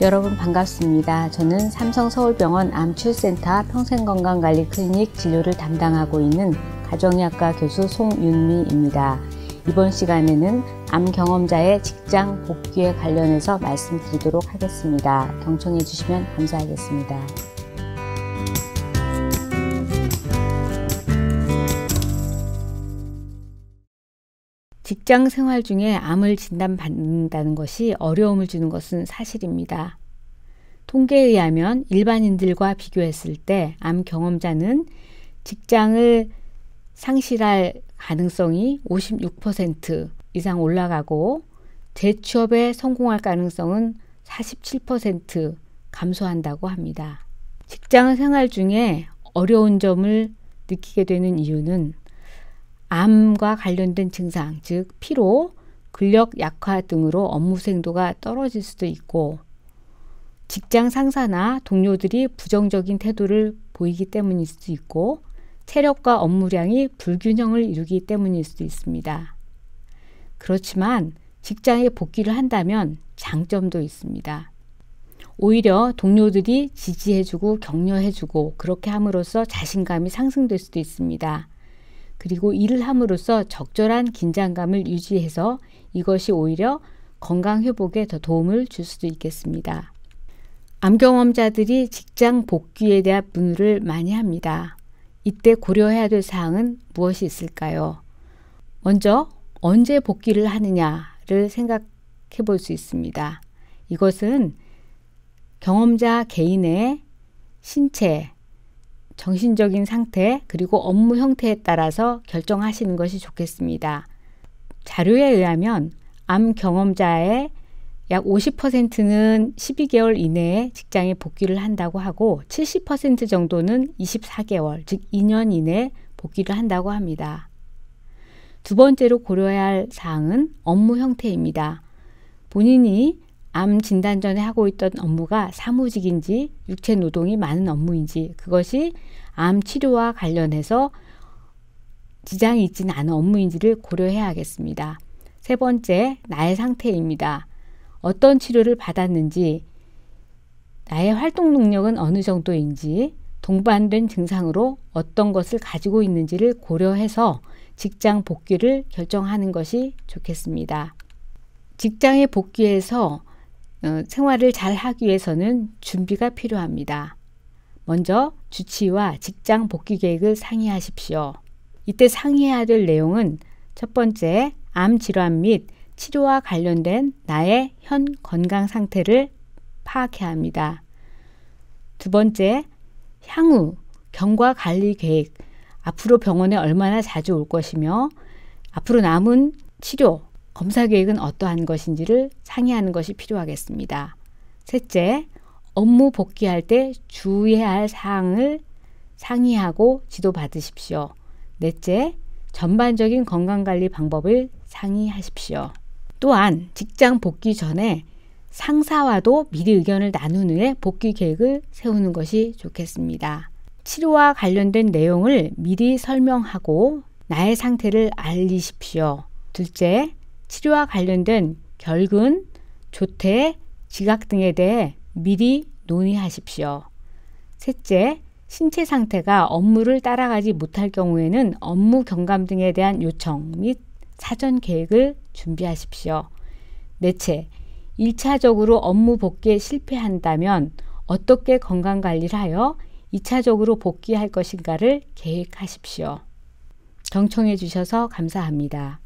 여러분 반갑습니다. 저는 삼성서울병원 암출센터 평생건강관리 클리닉 진료를 담당하고 있는 가정의학과 교수 송윤미입니다. 이번 시간에는 암 경험자의 직장 복귀에 관련해서 말씀드리도록 하겠습니다. 경청해 주시면 감사하겠습니다. 직장 생활 중에 암을 진단받는다는 것이 어려움을 주는 것은 사실입니다. 통계에 의하면 일반인들과 비교했을 때 암 경험자는 직장을 상실할 가능성이 56% 이상 올라가고 재취업에 성공할 가능성은 47% 감소한다고 합니다. 직장 생활 중에 어려운 점을 느끼게 되는 이유는 암과 관련된 증상, 즉 피로, 근력 약화 등으로 업무 수행도가 떨어질 수도 있고 직장 상사나 동료들이 부정적인 태도를 보이기 때문일 수도 있고 체력과 업무량이 불균형을 이루기 때문일 수도 있습니다. 그렇지만 직장에 복귀를 한다면 장점도 있습니다. 오히려 동료들이 지지해주고 격려해주고 그렇게 함으로써 자신감이 상승될 수도 있습니다. 그리고 일을 함으로써 적절한 긴장감을 유지해서 이것이 오히려 건강 회복에 더 도움을 줄 수도 있겠습니다. 암 경험자들이 직장 복귀에 대한 문의를 많이 합니다. 이때 고려해야 될 사항은 무엇이 있을까요? 먼저 언제 복귀를 하느냐를 생각해 볼 수 있습니다. 이것은 경험자 개인의 신체, 정신적인 상태 그리고 업무 형태에 따라서 결정하시는 것이 좋겠습니다. 자료에 의하면 암 경험자의 약 50%는 12개월 이내에 직장에 복귀를 한다고 하고 70% 정도는 24개월, 즉 2년 이내에 복귀를 한다고 합니다. 두 번째로 고려해야 할 사항은 업무 형태입니다. 본인이 암 진단 전에 하고 있던 업무가 사무직인지 육체 노동이 많은 업무인지 그것이 암 치료와 관련해서 지장이 있지는 않은 업무인지를 고려해야겠습니다. 세 번째, 나의 상태입니다. 어떤 치료를 받았는지, 나의 활동 능력은 어느 정도인지, 동반된 증상으로 어떤 것을 가지고 있는지를 고려해서 직장 복귀를 결정하는 것이 좋겠습니다. 직장의복귀에서 어, 생활을 잘 하기 위해서는 준비가 필요합니다. 먼저 주치와 의 직장 복귀 계획을 상의하십시오. 이때 상의해야 될 내용은 첫 번째, 암 질환 및 치료와 관련된 나의 현 건강 상태를 파악해야 합니다. 두 번째, 향후 경과 관리 계획, 앞으로 병원에 얼마나 자주 올 것이며 앞으로 남은 치료, 검사 계획은 어떠한 것인지를 상의하는 것이 필요하겠습니다. 셋째, 업무 복귀할 때 주의해야 할 사항을 상의하고 지도 받으십시오. 넷째, 전반적인 건강관리 방법을 상의하십시오. 또한 직장 복귀 전에 상사와도 미리 의견을 나눈 후에 복귀 계획을 세우는 것이 좋겠습니다. 치료와 관련된 내용을 미리 설명하고 나의 상태를 알리십시오. 둘째, 치료와 관련된 결근, 조퇴, 지각 등에 대해 미리 논의하십시오. 셋째, 신체 상태가 업무를 따라가지 못할 경우에는 업무 경감 등에 대한 요청 및 사전 계획을 준비하십시오. 넷째, 1차적으로 업무 복귀에 실패한다면 어떻게 건강 관리를 하여 2차적으로 복귀할 것인가를 계획하십시오. 경청해 주셔서 감사합니다.